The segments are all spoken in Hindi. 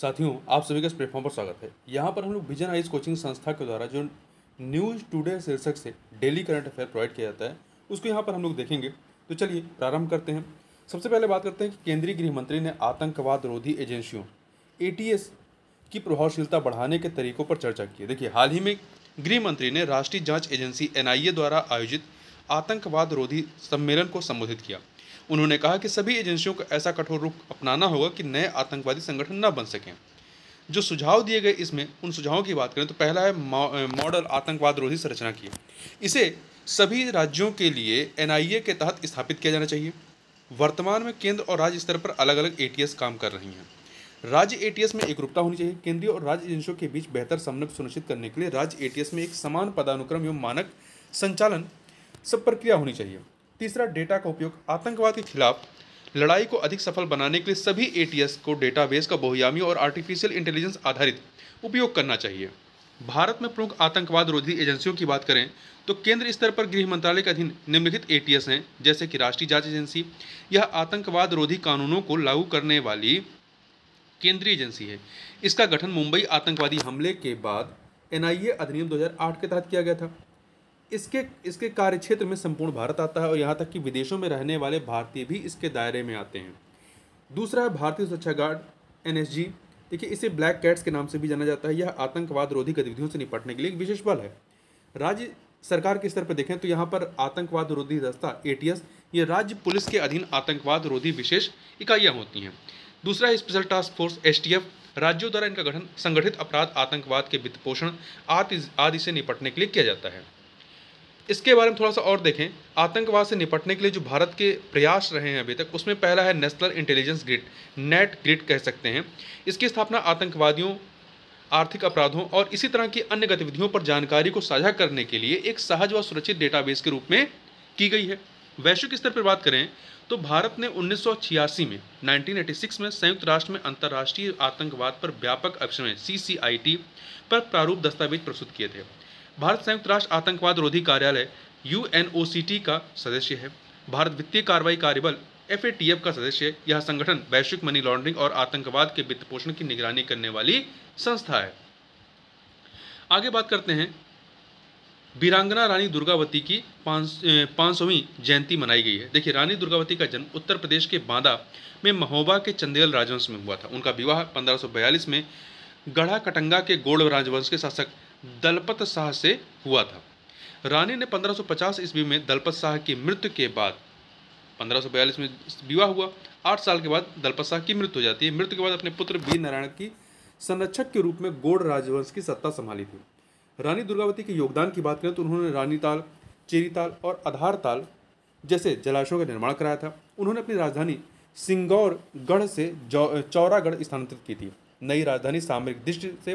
साथियों आप सभी का इस प्लेटफॉर्म पर स्वागत है यहाँ पर हम लोग विजन आइज कोचिंग संस्था के द्वारा जो न्यूज़ टुडे शीर्षक से डेली करंट अफेयर प्रोवाइड किया जाता है उसको यहाँ पर हम लोग देखेंगे तो चलिए प्रारंभ करते हैं सबसे पहले बात करते हैं कि केंद्रीय गृह मंत्री ने आतंकवाद रोधी एजेंसियों ए की प्रभावशीलता बढ़ाने के तरीकों पर चर्चा की देखिए हाल ही में गृह मंत्री ने राष्ट्रीय जाँच एजेंसी एन द्वारा आयोजित आतंकवाद रोधी सम्मेलन को संबोधित किया उन्होंने कहा कि सभी एजेंसियों को ऐसा कठोर रुख अपनाना होगा कि नए आतंकवादी संगठन न बन सकें जो सुझाव दिए गए इसमें उन सुझावों की बात करें तो पहला है मॉडल आतंकवाद रोधी संरचना की इसे सभी राज्यों के लिए एन के तहत स्थापित किया जाना चाहिए वर्तमान में केंद्र और राज्य स्तर पर अलग अलग ए काम कर रही हैं राज्य ए में रूपता होनी चाहिए केंद्रीय और राज्य एजेंसियों के बीच बेहतर समन्वय सुनिश्चित करने के लिए राज्य ए में एक समान पदानुक्रम एवं मानक संचालन सब प्रक्रिया होनी चाहिए तीसरा डेटा का उपयोग आतंकवाद के खिलाफ लड़ाई को अधिक सफल बनाने के लिए सभी एटीएस को डेटाबेस का बहुयामी और आर्टिफिशियल इंटेलिजेंस आधारित उपयोग करना चाहिए भारत में प्रमुख आतंकवाद रोधी एजेंसियों की बात करें तो केंद्र स्तर पर गृह मंत्रालय के अधीन निम्नलिखित एटीएस हैं जैसे कि राष्ट्रीय जांच एजेंसी यह आतंकवाद रोधी कानूनों को लागू करने वाली केंद्रीय एजेंसी है इसका गठन मुंबई आतंकवादी हमले के बाद एनआईए अधिनियम 2008 के तहत किया गया था इसके इसके कार्य क्षेत्र में संपूर्ण भारत आता है और यहाँ तक कि विदेशों में रहने वाले भारतीय भी इसके दायरे में आते हैं दूसरा है भारतीय सुरक्षा गार्ड एन देखिए इसे ब्लैक कैट्स के नाम से भी जाना जाता है यह आतंकवाद रोधी गतिविधियों से निपटने के लिए एक विशेष बल है राज्य सरकार के स्तर पर देखें तो यहाँ पर आतंकवाद रोधी दस्ता एटीएस ये राज्य पुलिस के अधीन आतंकवाद रोधी विशेष इकाइयाँ होती हैं दूसरा है स्पेशल टास्क फोर्स एस राज्यों द्वारा इनका गठन संगठित अपराध आतंकवाद के वित्त पोषण आदि आदि से निपटने के लिए किया जाता है इसके बारे में थोड़ा सा और देखें आतंकवाद से निपटने के लिए जो भारत के प्रयास रहे हैं अभी तक उसमें पहला है national intelligence grid net grid कह सकते हैं इसकी स्थापना आतंकवादियों आर्थिक अपराधों और इसी तरह की अन्य गतिविधियों पर जानकारी को साझा करने के लिए एक सहज व सुरक्षित डेटाबेस के रूप में की गई है वैश्विक स्तर पर बात करें तो भारत ने उन्नीस में 1986 में संयुक्त राष्ट्र में अंतर्राष्ट्रीय आतंकवाद पर व्यापक अभिषय सी पर प्रारूप दस्तावेज प्रस्तुत किए थे भारत संयुक्त राष्ट्र आतंकवाद रोधी कार्यालय यू का सदस्य है भारत वित्तीय कार्रवाई कार्यबल एफ का सदस्य यह संगठन वैश्विक मनी लॉन्ड्रिंग और आतंकवाद के वित्त पोषण की निगरानी करने वाली संस्था है आगे बात करते हैं वीरांगना रानी दुर्गावती की पाँच सौवीं जयंती मनाई गई है देखिए रानी दुर्गावती का जन्म उत्तर प्रदेश के बांदा में महोबा के चंदेल राजवंश में हुआ था उनका विवाह 1542 में गढ़ा कटंगा के गोड़ राजवंश के शासक दलपत शाह से हुआ था रानी ने 1550 ईस्वी में दलपत शाह की मृत्यु के बाद 1542 में विवाह हुआ आठ साल के बाद दलपत शाह की मृत्यु हो जाती है मृत्यु के बाद अपने पुत्र वीर नारायण की संरक्षक के रूप में गोड़ राजवंश की सत्ता संभाली थी रानी दुर्गावती के योगदान की बात करें तो उन्होंने रानीताल चेरीताल और आधारताल जैसे जलाशयों का निर्माण कराया था उन्होंने अपनी राजधानी सिंगौरगढ़ से चौरागढ़ स्थानांतरित की थी नई राजधानी सामरिक दृष्टि से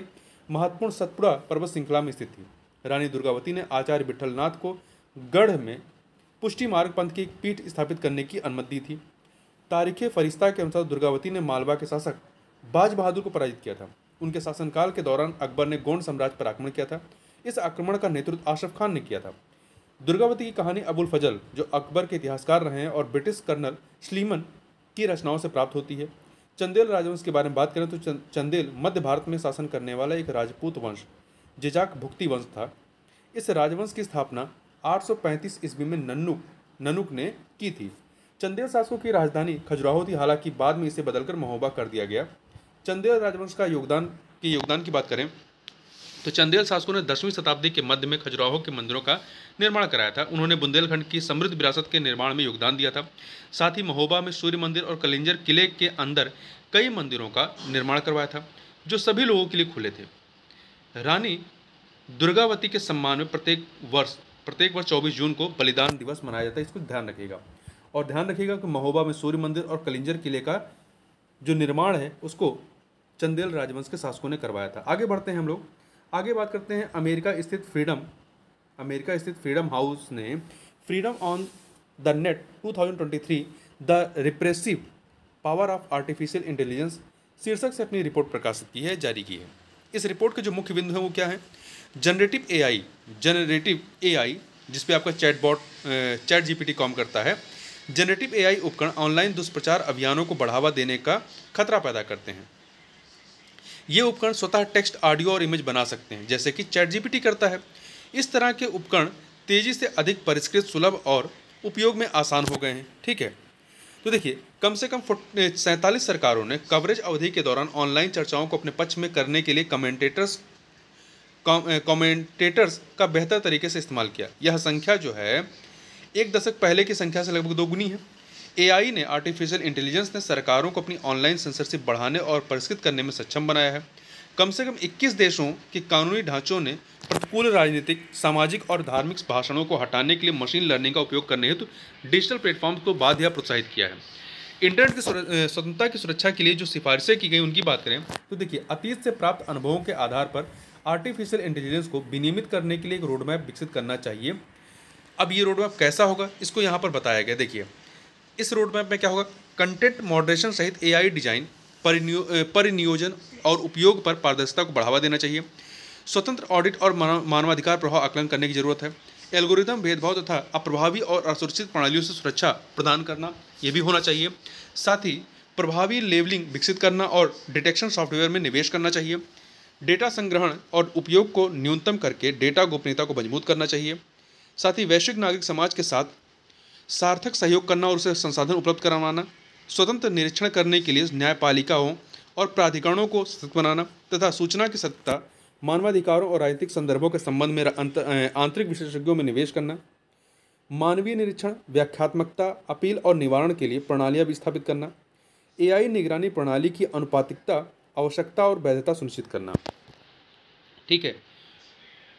महत्वपूर्ण सतपुड़ा पर्वत श्रृंखला में स्थित थी रानी दुर्गावती ने आचार्य विठलनाथ को गढ़ में पुष्टि मार्ग पंथ की एक पीठ स्थापित करने की अनुमति दी थी तारीख फरिश्ता के अनुसार दुर्गावती ने मालवा के शासक बाज बहादुर को पराजित किया था उनके शासनकाल के दौरान अकबर ने गोंड साम्राज्य पर आक्रमण किया था इस आक्रमण का नेतृत्व आशफ खान ने किया था दुर्गावती की कहानी अबुल फजल जो अकबर के इतिहासकार रहे हैं और ब्रिटिश कर्नल स्लीमन की रचनाओं से प्राप्त होती है चंदेल राजवंश के बारे में बात करें तो चंदेल मध्य भारत में शासन करने वाला एक राजपूत वंश जिजाक भुक्ति वंश था इस राजवंश की स्थापना 835 ईस्वी में नन्नुक ननुक ने की थी चंदेल शासकों की राजधानी खजुराहो थी हालांकि बाद में इसे बदलकर महोबा कर दिया गया चंदेल राजवंश का योगदान के योगदान की बात करें तो चंदेल शासकों ने दसवीं शताब्दी के मध्य में खजुराहो के मंदिरों का निर्माण कराया था उन्होंने बुंदेलखंड की समृद्ध विरासत के निर्माण में योगदान दिया था साथ ही महोबा में सूर्य मंदिर और कलिंजर किले के अंदर कई मंदिरों का निर्माण करवाया था जो सभी लोगों के लिए खुले थे रानी दुर्गावती के सम्मान में प्रत्येक वर्ष प्रत्येक वर्ष चौबीस जून को बलिदान दिवस मनाया जाता है इसको ध्यान रखिएगा और ध्यान रखिएगा कि महोबा में सूर्य मंदिर और कलिंजर किले का जो निर्माण है उसको चंदेल राजवंश के शासकों ने करवाया था आगे बढ़ते हैं हम लोग आगे बात करते हैं अमेरिका स्थित फ्रीडम अमेरिका स्थित फ्रीडम हाउस ने Freedom on the Net 2023 the repressive power of artificial intelligence शीर्षक से अपनी रिपोर्ट प्रकाशित की है जारी की है इस रिपोर्ट के जो मुख्य बिंदु हैं वो क्या है generative A I generative A I जिसपे आपका chat bot chat G T काम करता है जनरेटिव आई उपकरण ऑनलाइन दुष्प्रचार अभियानों को बढ़ावा देने का खतरा पैदा करते हैं ये उपकरण स्वतः टेक्स्ट ऑडियो और इमेज बना सकते हैं जैसे कि चैट जीपीटी करता है इस तरह के उपकरण तेज़ी से अधिक परिष्कृत सुलभ और उपयोग में आसान हो गए हैं ठीक है तो देखिए कम से कम सैंतालीस सरकारों ने कवरेज अवधि के दौरान ऑनलाइन चर्चाओं को अपने पक्ष में करने के लिए कमेंटेटर्स कमेंटेटर्स का बेहतर तरीके से इस्तेमाल किया यह संख्या जो है एक दशक पहले की संख्या से लगभग दोगुनी है एआई ने आर्टिफिशियल इंटेलिजेंस ने सरकारों को अपनी ऑनलाइन सेंसरशिप बढ़ाने और परिष्कृत करने में सक्षम बनाया है कम से कम 21 देशों के कानूनी ढांचों ने प्रतिकूल राजनीतिक सामाजिक और धार्मिक भाषणों को हटाने के लिए मशीन लर्निंग का उपयोग करने हेतु तो डिजिटल प्लेटफॉर्म को बाध्य प्रोत्साहित किया है इंटरनेट की स्वतंत्रता की सुरक्षा के लिए जो सिफारिशें की गई उनकी बात करें तो देखिए अतीत से प्राप्त अनुभवों के आधार पर आर्टिफिशियल इंटेलिजेंस को विनियमित करने के लिए एक रोडमैप विकसित करना चाहिए अब ये रोडमैप कैसा होगा इसको यहाँ पर बताया गया देखिए इस रोड मैप में क्या होगा कंटेंट मॉडरेशन सहित एआई डिजाइन परिनियो परिनियोजन और उपयोग पर पारदर्शिता को बढ़ावा देना चाहिए स्वतंत्र ऑडिट और मानवाधिकार प्रभाव आकलन करने की जरूरत है एल्गोरिदम भेदभाव तथा अप्रभावी और असुरक्षित प्रणालियों से सुरक्षा प्रदान करना ये भी होना चाहिए साथ ही प्रभावी लेवलिंग विकसित करना और डिटेक्शन सॉफ्टवेयर में निवेश करना चाहिए डेटा संग्रहण और उपयोग को न्यूनतम करके डेटा गोपनीयता को मजबूत करना चाहिए साथ ही वैश्विक नागरिक समाज के साथ सार्थक सहयोग करना और उसे संसाधन उपलब्ध करवाना स्वतंत्र निरीक्षण करने के लिए न्यायपालिकाओं और प्राधिकरणों को सशक्त बनाना तथा सूचना की सत्ता मानवाधिकारों और राजनीतिक संदर्भों के संबंध में आंतरिक विशेषज्ञों में निवेश करना मानवीय निरीक्षण व्याख्यात्मकता अपील और निवारण के लिए प्रणालियाँ भी स्थापित करना एआई निगरानी प्रणाली की अनुपातिकता आवश्यकता और वैधता सुनिश्चित करना ठीक है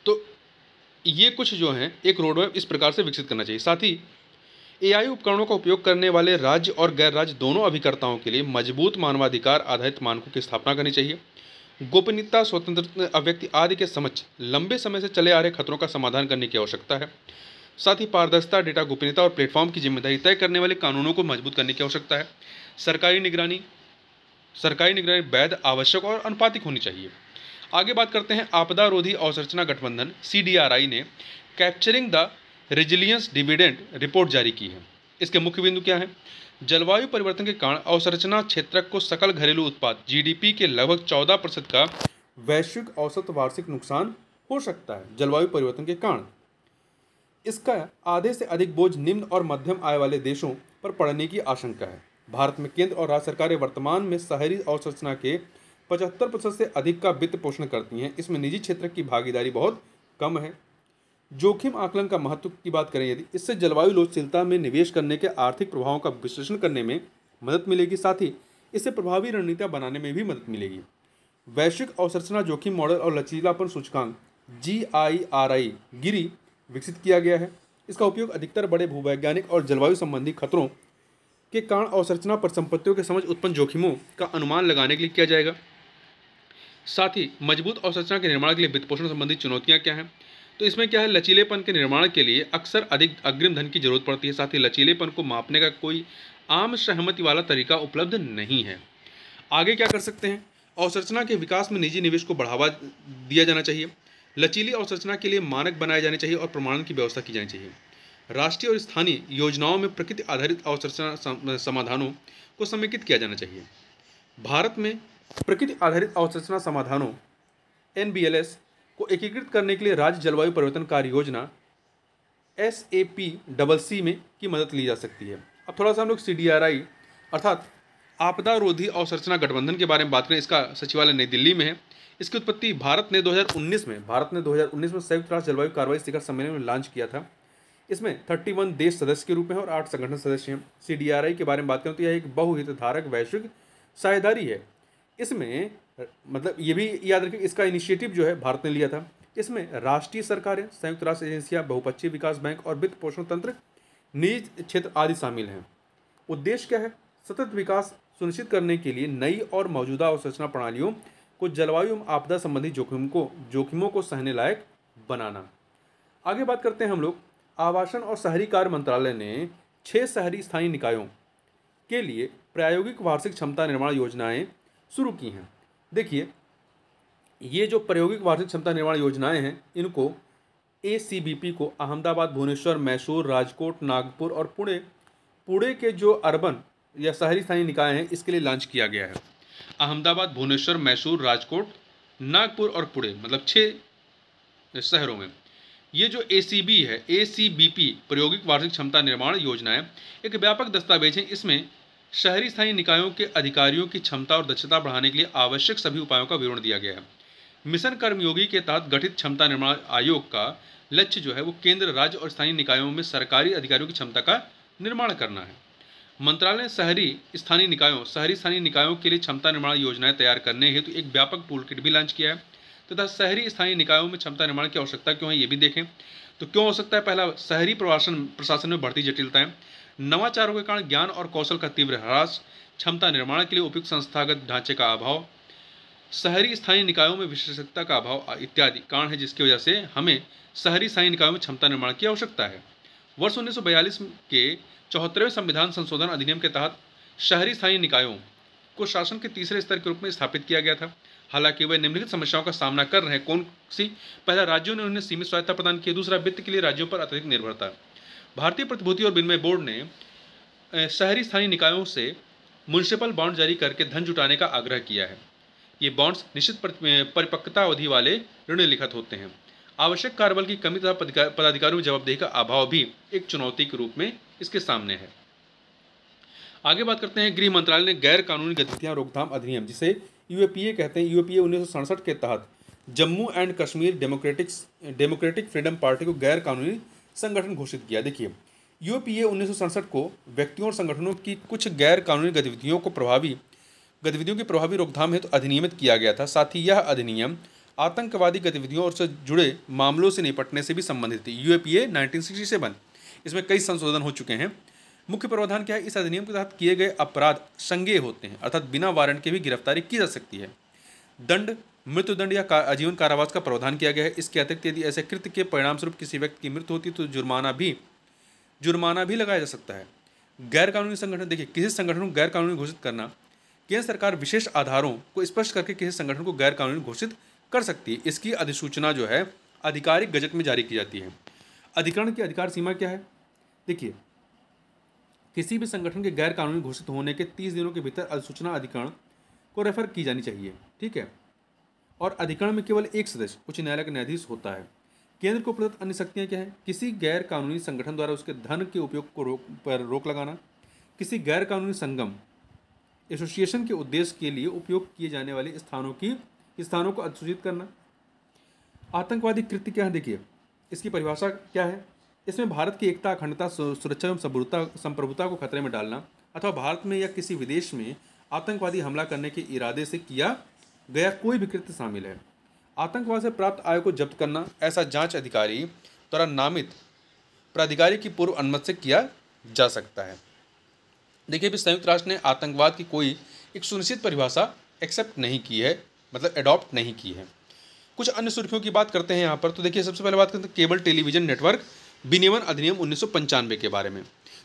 तो ये कुछ जो हैं एक रोडमैप इस प्रकार से विकसित करना चाहिए साथ ही एआई उपकरणों का उपयोग करने वाले राज्य और गैर राज्य दोनों अभिकर्ताओं के लिए मजबूत मानवाधिकार आधारित मानकों की स्थापना करनी चाहिए गोपनीयता स्वतंत्र अभ्यक्ति आदि के समक्ष लंबे समय से चले आ रहे खतरों का समाधान करने की आवश्यकता है साथ ही पारदर्शिता डेटा गोपनीयता और प्लेटफॉर्म की जिम्मेदारी तय करने वाले कानूनों को मजबूत करने की आवश्यकता है सरकारी निगरानी सरकारी निगरानी वैध आवश्यक और अनुपातिक होनी चाहिए आगे बात करते हैं आपदा रोधी अवसंरचना गठबंधन सी ने Capturing the Resilience Dividend report जारी की है इसके मुख्य बिंदु क्या है जलवायु परिवर्तन के कारण अवसंरचना क्षेत्र को सकल घरेलू उत्पाद जीडीपी के लगभग चौदह प्रतिशत का वैश्विक औसत वार्षिक नुकसान हो सकता है जलवायु परिवर्तन के कारण इसका आधे से अधिक बोझ निम्न और मध्यम आय वाले देशों पर पड़ने की आशंका है भारत में केंद्र और राज्य सरकारें वर्तमान में शहरी अवसंरचना के पचहत्तर प्रतिशत से अधिक का वित्त पोषण करती हैं इसमें निजी क्षेत्र की भागीदारी बहुत कम है जोखिम आकलन का महत्व की बात करें यदि इससे जलवायु लोचशीलता में निवेश करने के आर्थिक प्रभावों का विश्लेषण करने में मदद मिलेगी साथ ही इससे प्रभावी रणनीतियाँ बनाने में भी मदद मिलेगी वैश्विक अवसरचना जोखिम मॉडल और लचीलापन सूचकांक जी आई आर आई गिरी विकसित किया गया है इसका उपयोग अधिकतर बड़े भूवैज्ञानिक और जलवायु संबंधी खतरों के कारण अवसरचना पर संपत्तियों के समझ उत्पन्न जोखिमों का अनुमान लगाने के लिए किया जाएगा साथ ही मजबूत अवसरचना के निर्माण के लिए वित्त पोषण संबंधी चुनौतियाँ क्या हैं तो इसमें क्या है लचीलेपन के निर्माण के लिए अक्सर अधिक अग्रिम धन की जरूरत पड़ती है साथ ही लचीलेपन को मापने का कोई आम सहमति वाला तरीका उपलब्ध नहीं है आगे क्या कर सकते हैं अवसरचना के विकास में निजी निवेश को बढ़ावा दिया जाना चाहिए लचीली अवसरचना के लिए मानक बनाए जाने चाहिए और प्रमाणन की व्यवस्था की जानी चाहिए राष्ट्रीय और स्थानीय योजनाओं में प्रकृति आधारित अवसरचना समाधानों को समेकित किया जाना चाहिए भारत में प्रकृति आधारित अवसरचना समाधानों एन को एकीकृत करने के लिए राज्य जलवायु परिवर्तन कार्य योजना S A P double C में की मदद ली जा सकती है अब थोड़ा सा हम लोग सी डी आर आई अर्थात आपदा रोधी अवसंरचना गठबंधन के बारे में बात करें इसका सचिवालय नई दिल्ली में है इसकी उत्पत्ति भारत ने 2019 में भारत ने 2019 में संयुक्त राष्ट्र जलवायु कार्रवाई शिखर सम्मेलन में लॉन्च किया था इसमें 31 देश सदस्य के रूप में और आठ संगठन सदस्य हैं सी के बारे में बात करें तो यह एक बहुहितधारक वैश्विक साझेदारी है इसमें मतलब ये भी याद रखिए इसका इनिशिएटिव जो है भारत ने लिया था इसमें राष्ट्रीय सरकारें संयुक्त राष्ट्र एजेंसियां बहुपक्षीय विकास बैंक और वित्त पोषण तंत्र निजी क्षेत्र आदि शामिल हैं उद्देश्य क्या है सतत विकास सुनिश्चित करने के लिए नई और मौजूदा अवसंरचना प्रणालियों को जलवायु एवं आपदा संबंधी जोखिम को जोखिमों को सहने लायक बनाना आगे बात करते हैं हम लोग आवासन और शहरी कार्य मंत्रालय ने छः शहरी स्थानीय निकायों के लिए प्रायोगिक वार्षिक क्षमता निर्माण योजनाएं शुरू की हैं देखिए ये जो प्रायोगिक वार्षिक क्षमता निर्माण योजनाएं हैं इनको ए को अहमदाबाद भुवनेश्वर मैसूर राजकोट नागपुर और पुणे पुणे के जो अर्बन या शहरी स्थानीय निकाय हैं इसके लिए लॉन्च किया गया है अहमदाबाद भुवनेश्वर मैसूर राजकोट नागपुर और पुणे मतलब छः शहरों में ये जो ए है ए प्रायोगिक वार्षिक क्षमता निर्माण योजना है एक व्यापक दस्तावेज है इसमें शहरी स्थानीय निकायों के अधिकारियों की क्षमता और दक्षता बढ़ाने के लिए आवश्यक सभी उपायों का विवरण दिया गया है मिशन कर्मयोगी के तहत गठित क्षमता निर्माण आयोग का लक्ष्य जो है वो केंद्र राज्य और स्थानीय निकायों में सरकारी अधिकारियों की क्षमता का निर्माण करना है मंत्रालय शहरी स्थानीय निकायों शहरी स्थानीय निकायों के लिए क्षमता निर्माण योजनाएं तैयार करने हेतु तो एक व्यापक टूल किट भी लॉन्च किया है तथा शहरी स्थानीय निकायों में क्षमता निर्माण की आवश्यकता क्यों है ये भी देखें तो क्यों हो सकता है पहला शहरी प्रशासन प्रशासन में बढ़ती जटिलताएं नवाचारों के कारण ज्ञान और कौशल का तीव्र ह्रास क्षमता निर्माण के लिए उपयुक्त संस्थागत ढांचे का अभाव शहरी स्थानीय निकायों में विशेषज्ञता का अभाव इत्यादि कारण है जिसकी वजह से हमें शहरी स्थानीय निकायों में क्षमता निर्माण की आवश्यकता है वर्ष 1942 के चौहत्तरवें संविधान संशोधन अधिनियम के तहत शहरी स्थानीय निकायों को शासन के तीसरे स्तर के रूप में स्थापित किया गया था हालांकि वे निम्नलिखित समस्याओं का सामना कर रहे हैं कौन सी पहला राज्यों ने उन्हें सीमित स्वायत्ता प्रदान की दूसरा वित्त के लिए राज्यों पर अत्यधिक निर्भरता भारतीय प्रतिभूति और विनिमय बोर्ड ने शहरी स्थानीय निकायों से म्यूनसिपल बॉन्ड जारी करके धन जुटाने का आग्रह किया है ये बॉन्ड्स निश्चित परिपक्वता अवधि वाले ऋण लिखित होते हैं आवश्यक कार्यबल की कमी तथा पदाधिकारियों में जवाबदेही का अभाव भी एक चुनौती के रूप में इसके सामने है आगे बात करते हैं गृह मंत्रालय ने गैर कानूनी गतिविधियां रोकथाम अधिनियम जिसे यूएपीए कहते हैं यूएपीए उन्नीस के तहत Jammu and Kashmir democratics Democratic Freedom Party को गैर कानूनी संगठन घोषित किया देखिए यूएपीए उन्नीस को व्यक्तियों और संगठनों की कुछ गैर कानूनी गतिविधियों को प्रभावी गतिविधियों की प्रभावी रोकथाम हेतु तो अधिनियमित किया गया था साथ ही यह अधिनियम आतंकवादी गतिविधियों और से जुड़े मामलों से निपटने से भी संबंधित थी यूएपीए 1967 इसमें कई संशोधन हो चुके हैं मुख्य प्रावधान क्या है इस अधिनियम के तहत किए गए अपराध संज्ञेय होते हैं अर्थात बिना वारंट के भी गिरफ्तारी की जा सकती है दंड मृत्युदंड या आजीवन कारावास का प्रावधान किया गया है इसके अतिरिक्त यदि ऐसे कृत्य के परिणामस्वरूप किसी व्यक्ति की मृत्यु होती तो जुर्माना भी जुर्माना भी लगाया जा सकता है गैरकानूनी संगठन देखिए किसी संगठन को गैरकानूनी घोषित करना केंद्र सरकार विशेष आधारों को स्पष्ट करके किसी संगठन को गैरकानूनी घोषित कर सकती है इसकी अधिसूचना जो है आधिकारिक गजट में जारी की जाती है अधिकरण की अधिकार सीमा क्या है देखिए किसी भी संगठन के गैर कानूनी घोषित होने के तीस दिनों के भीतर अधिसूचना अधिकरण को रेफर की जानी चाहिए ठीक है और अधिकरण में केवल एक सदस्य उच्च न्यायालय का न्यायाधीश होता है केंद्र को प्रदत्त अन्य शक्तियाँ क्या है किसी गैर कानूनी संगठन द्वारा उसके धन के उपयोग को रोक पर रोक लगाना किसी गैर कानूनी संगम एसोसिएशन के उद्देश्य के लिए उपयोग किए जाने वाले स्थानों की स्थानों को अधिसूचित करना आतंकवादी कृत्य क्या है देखिए इसकी परिभाषा क्या है इसमें भारत की एकता अखंडता सुरक्षा एवं संप्रभुता संप्रभुता को खतरे में डालना अथवा भारत में या किसी विदेश में आतंकवादी हमला करने के इरादे से किया गया कोई भी कृत्य शामिल है आतंकवाद से प्राप्त आय को जब्त करना ऐसा जांच अधिकारी द्वारा नामित प्राधिकारी की पूर्व अनुमति से किया जा सकता है देखिए भी संयुक्त राष्ट्र ने आतंकवाद की कोई एक सुनिश्चित परिभाषा एक्सेप्ट नहीं की है मतलब एडॉप्ट नहीं की है कुछ अन्य सुर्खियों की बात करते हैं यहाँ पर तो देखिए सबसे पहले बात करते हैं तो केबल टेलीविजन नेटवर्क विनियमन अधिनियम उन्नीस के बारे में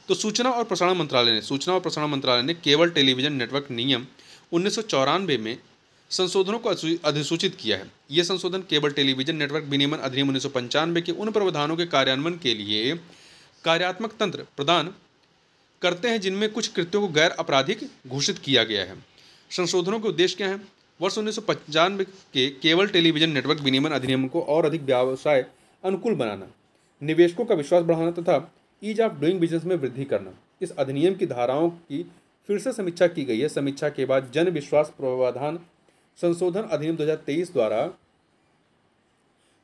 तो सूचना और प्रसारण मंत्रालय ने सूचना और प्रसारण मंत्रालय ने केवल टेलीविजन नेटवर्क नियम उन्नीस में संशोधनों को अधिसूचित किया है ये संशोधन केबल टेलीविजन नेटवर्क विनियमन अधिनियम उन्नीस के उन प्रावधानों के कार्यान्वयन के लिए कार्यात्मक तंत्र प्रदान करते हैं जिनमें कुछ कृत्यों को गैर आपराधिक घोषित किया गया है संशोधनों के उद्देश्य क्या है वर्ष उन्नीस के केवल टेलीविजन नेटवर्क विनियमन अधिनियम को और अधिक व्यवसाय अनुकूल बनाना निवेशकों का विश्वास बढ़ाना तथा ईज ऑफ डूइंग बिजनेस में वृद्धि करना इस अधिनियम की धाराओं की फिर से समीक्षा की गई है समीक्षा के बाद जन विश्वास प्रावधान संशोधन अधिनियम 2023 द्वारा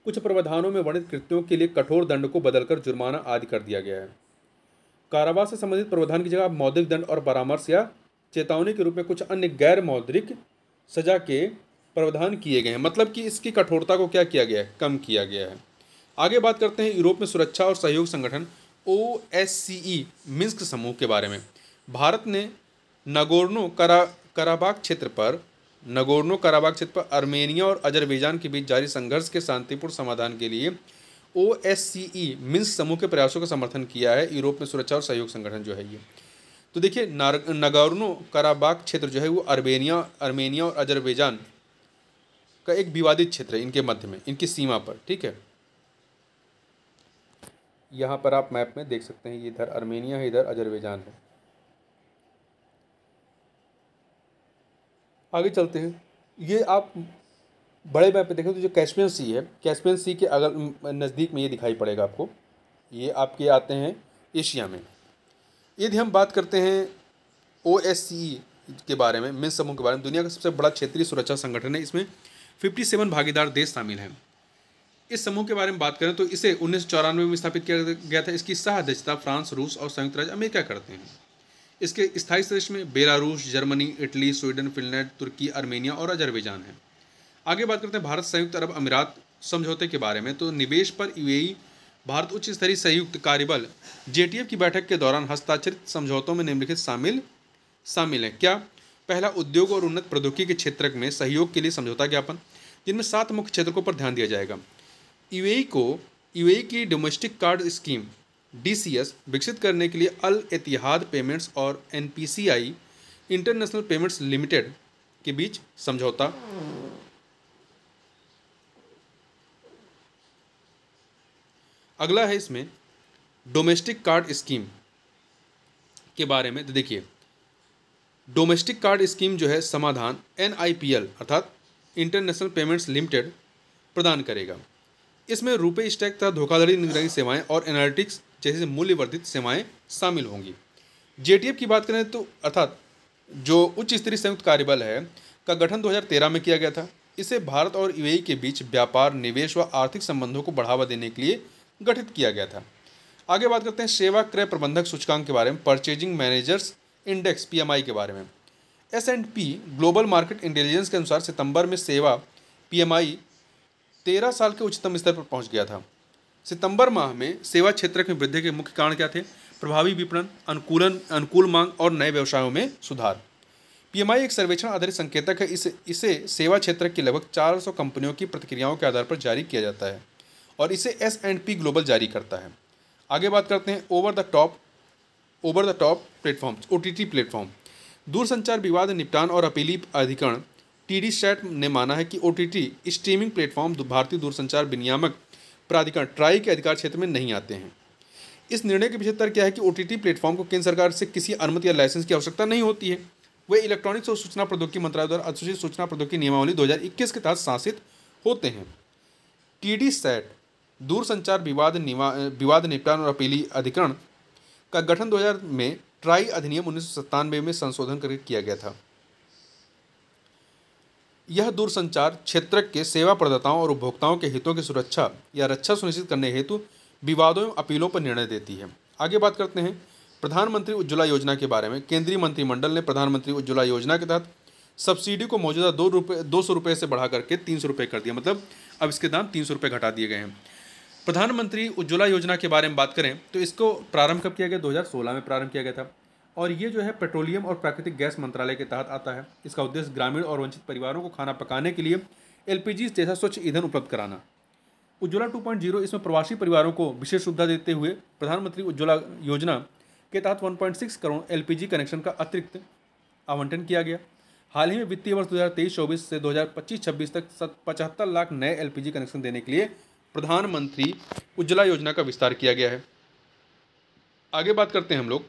कुछ प्रावधानों में वर्णित कृत्यों के लिए कठोर दंड को बदलकर जुर्माना आदि कर दिया गया है कारावास से संबंधित प्रावधान की जगह मौद्रिक दंड और परामर्श या चेतावनी के रूप में कुछ अन्य गैर मौद्रिक सजा के प्रावधान किए गए हैं मतलब कि इसकी कठोरता को क्या किया गया है कम किया गया है आगे बात करते हैं यूरोप में सुरक्षा और सहयोग संगठन ओ एस सी ई मिंस्क समूह के बारे में भारत ने नगोर्नो करा कराबाग क्षेत्र पर नगोर्नो कराबाग क्षेत्र पर अर्मेनिया और अजरबैजान के बीच जारी संघर्ष के शांतिपूर्ण समाधान के लिए ओ एस सी ई मिंस समूह के प्रयासों का समर्थन किया है यूरोप में सुरक्षा और सहयोग संगठन जो है ये तो देखिए नगोर्नो कराबाग क्षेत्र जो है वो अर्बेनिया अर्मेनिया और अजरबैजान का एक विवादित क्षेत्र है इनके मध्य में इनकी सीमा पर ठीक है यहाँ पर आप मैप में देख सकते हैं इधर आर्मेनिया है इधर अजरबैजान है आगे चलते हैं ये आप बड़े मैप पे देखें तो जो कैस्पियन सी है कैस्पियन सी के अगर नज़दीक में ये दिखाई पड़ेगा आपको ये आपके आते हैं एशिया में यदि हम बात करते हैं ओ e के बारे में मिन समूह के बारे में दुनिया का सबसे बड़ा क्षेत्रीय सुरक्षा संगठन है इसमें 57 भागीदार देश शामिल हैं इस समूह के बारे में बात करें तो इसे उन्नीस में स्थापित किया गया था इसकी सह अध्यक्षता फ्रांस रूस और संयुक्त राज्य अमेरिका करते हैं इसके स्थायी सदस्य में Belarus Germany Italy Sweden Finland तुर्की आर्मेनिया और अजरबैजान है आगे बात करते हैं भारत संयुक्त अरब अमीरात समझौते के बारे में तो निवेश पर यूएई भारत उच्च स्तरीय संयुक्त कार्यबल जेटीएफ की बैठक के दौरान हस्ताक्षरित समझौतों में निम्नलिखित शामिल शामिल हैं क्या पहला उद्योग और उन्नत प्रौद्योगिकी के क्षेत्र में सहयोग के लिए समझौता ज्ञापन जिनमें सात मुख्य क्षेत्रों पर ध्यान दिया जाएगा यूएई को यूएई की डोमेस्टिक कार्ड स्कीम डी विकसित करने के लिए अल एतिहाद पेमेंट्स और एन इंटरनेशनल पेमेंट्स लिमिटेड के बीच समझौता अगला है इसमें डोमेस्टिक कार्ड स्कीम के बारे में तो देखिए डोमेस्टिक कार्ड स्कीम जो है समाधान एन अर्थात इंटरनेशनल पेमेंट्स लिमिटेड प्रदान करेगा इसमें रुपए स्टैक तथा धोखाधड़ी निगरानी सेवाएं और एनालिटिक्स जैसे मूल्यवर्धित सेवाएं शामिल होंगी जे की बात करें तो अर्थात जो उच्च स्तरीय संयुक्त कार्यबल है का गठन 2013 में किया गया था इसे भारत और यू के बीच व्यापार निवेश व आर्थिक संबंधों को बढ़ावा देने के लिए गठित किया गया था आगे बात करते हैं सेवा क्रय प्रबंधक सूचकांक के बारे में परचेजिंग मैनेजर्स इंडेक्स पी के बारे में S and P Global Market Intelligence के अनुसार सितंबर में सेवा पीएमआई तेरह साल के उच्चतम स्तर पर पहुंच गया था सितंबर माह में सेवा क्षेत्र में वृद्धि के मुख्य कारण क्या थे प्रभावी विपणन अनुकूलन अनुकूल मांग और नए व्यवसायों में सुधार पीएमआई एक सर्वेक्षण आधारित संकेतक है इसे इसे सेवा क्षेत्र की लगभग 400 कंपनियों की प्रतिक्रियाओं के आधार पर जारी किया जाता है और इसे एस एंड पी ग्लोबल जारी करता है आगे बात करते हैं over the top over the top platform O T platform दूरसंचार विवाद निपटान और अपीली अधिकरण टी सेट ने माना है कि ओ स्ट्रीमिंग प्लेटफॉर्म भारतीय दूरसंचार विनियामक प्राधिकरण ट्राई के अधिकार क्षेत्र में नहीं आते हैं इस निर्णय के पीछे तर्क क्या है कि ओ प्लेटफॉर्म को केंद्र सरकार से किसी अनुमति या लाइसेंस की आवश्यकता नहीं होती है वे इलेक्ट्रॉनिक्स और सूचना प्रौद्योगिकी मंत्रालय द्वारा अनुसूचित सूचना प्रौद्योगिकी नियमावली 2021 के तहत शासित होते हैं टी सेट दूरसंचार विवाद विवाद निपटान और अपीली अधिकरण का गठन 2000 में ट्राई अधिनियम उन्नीस में संशोधन करके किया गया था यह दूरसंचार क्षेत्र के सेवा प्रदाताओं और उपभोक्ताओं के हितों की सुरक्षा या रक्षा सुनिश्चित करने हेतु विवादों एवं अपीलों पर निर्णय देती है आगे बात करते हैं प्रधानमंत्री उज्ज्वला योजना के बारे में केंद्रीय मंत्रिमंडल ने प्रधानमंत्री उज्ज्वला योजना के तहत सब्सिडी को मौजूदा दो रुपये दो सौ रुपये से बढ़ा करके तीन सौ रुपये कर दिया मतलब अब इसके दाम तीन सौ रुपये घटा दिए गए हैं प्रधानमंत्री उज्ज्वला योजना के बारे में बात करें तो इसको प्रारंभ कब किया गया सोलह में प्रारंभ किया गया था और ये जो है पेट्रोलियम और प्राकृतिक गैस मंत्रालय के तहत आता है इसका उद्देश्य ग्रामीण और वंचित परिवारों को खाना पकाने के लिए एल जैसा स्वच्छ ईंधन उपलब्ध कराना उज्ज्वला 2.0 इसमें प्रवासी परिवारों को विशेष सुविधा देते हुए प्रधानमंत्री उज्ज्वला योजना के तहत 1.6 करोड़ एल कनेक्शन का अतिरिक्त आवंटन किया गया हाल ही में वित्तीय वर्ष 2023-24 से 2025-26 तक पचहत्तर लाख नए एल कनेक्शन देने के लिए प्रधानमंत्री उज्ज्वला योजना का विस्तार किया गया है आगे बात करते हैं हम लोग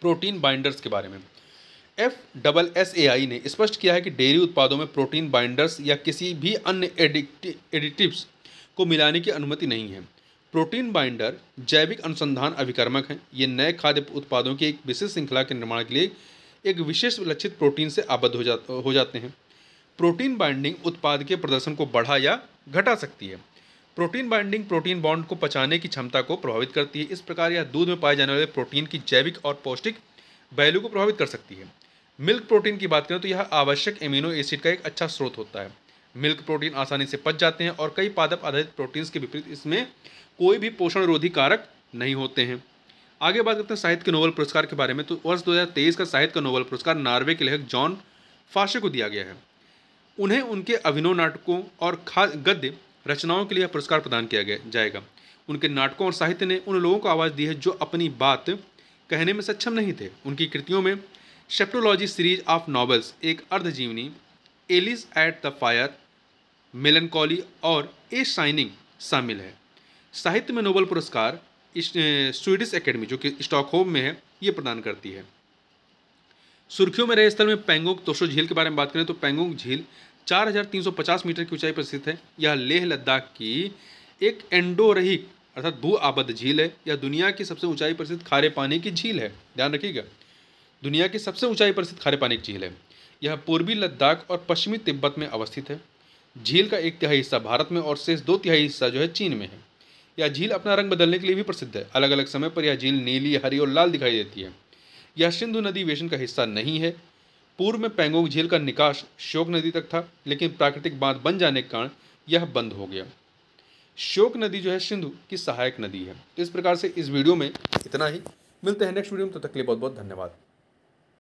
प्रोटीन बाइंडर्स के बारे में F double S A I ने स्पष्ट किया है कि डेयरी उत्पादों में प्रोटीन बाइंडर्स या किसी भी अन्य एडिटिव्स को मिलाने की अनुमति नहीं है प्रोटीन बाइंडर जैविक अनुसंधान अभिकर्मक हैं ये नए खाद्य उत्पादों की एक विशेष श्रृंखला के निर्माण के लिए एक विशेष लक्षित प्रोटीन से आबद्ध हो जा हो जाते हैं प्रोटीन बाइंडिंग उत्पाद के प्रदर्शन को बढ़ा या घटा सकती है प्रोटीन बाइंडिंग प्रोटीन बॉन्ड को पचाने की क्षमता को प्रभावित करती है इस प्रकार यह दूध में पाए जाने वाले प्रोटीन की जैविक और पौष्टिक वैल्यू को प्रभावित कर सकती है मिल्क प्रोटीन की बात करें तो यह आवश्यक एमिनो एसिड का एक अच्छा स्रोत होता है मिल्क प्रोटीन आसानी से पच जाते हैं और कई पादप आधारित प्रोटीन्स के विपरीत इसमें कोई भी पोषण रोधी कारक नहीं होते हैं आगे बात करते हैं साहित्य के नोबल पुरस्कार के बारे में तो वर्ष दो का साहित्य का नोबल पुरस्कार नॉर्वे के लेखक जॉन फाशे को दिया गया है उन्हें उनके अभिनव नाटकों और खा गद्य रचनाओं के लिए पुरस्कार प्रदान किया गया जाएगा उनके नाटकों और साहित्य ने उन लोगों को आवाज़ दी है जो अपनी बात कहने में सक्षम नहीं थे उनकी कृतियों में शेप्टोलॉजी सीरीज ऑफ नॉवल्स एक अर्धजीवनी Aliss at the fire melancholy और ए शाइनिंग शामिल है साहित्य में नोबल पुरस्कार स्वीडिश एकेडमी जो कि स्टॉकहोम में है ये प्रदान करती है सुर्खियों में रहे स्थल में पेंगोंग तोशो झील के बारे में बात करें तो पेंगोंग झील 4,350 मीटर की ऊंचाई पर स्थित है यह लेह लद्दाख की एक एंडोरहिक अर्थात भू आबद्ध झील है यह दुनिया की सबसे ऊंचाई पर स्थित खारे पानी की झील है ध्यान रखिएगा दुनिया की सबसे ऊंचाई पर स्थित खारे पानी की झील है यह पूर्वी लद्दाख और पश्चिमी तिब्बत में अवस्थित है झील का एक तिहाई हिस्सा भारत में और शेष दो तिहाई हिस्सा जो है चीन में है यह झील अपना रंग बदलने के लिए भी प्रसिद्ध है अलग अलग समय पर यह झील नीली हरी और लाल दिखाई देती है यह सिंधु नदी वेशन का हिस्सा नहीं है पूर्व में पैंगोंग झील का निकास शोक नदी तक था लेकिन प्राकृतिक बांध बन जाने के कारण यह बंद हो गया शोक नदी जो है सिंधु की सहायक नदी है तो इस प्रकार से इस वीडियो में इतना ही मिलते हैं नेक्स्ट वीडियो में तो तक के लिए बहुत बहुत धन्यवाद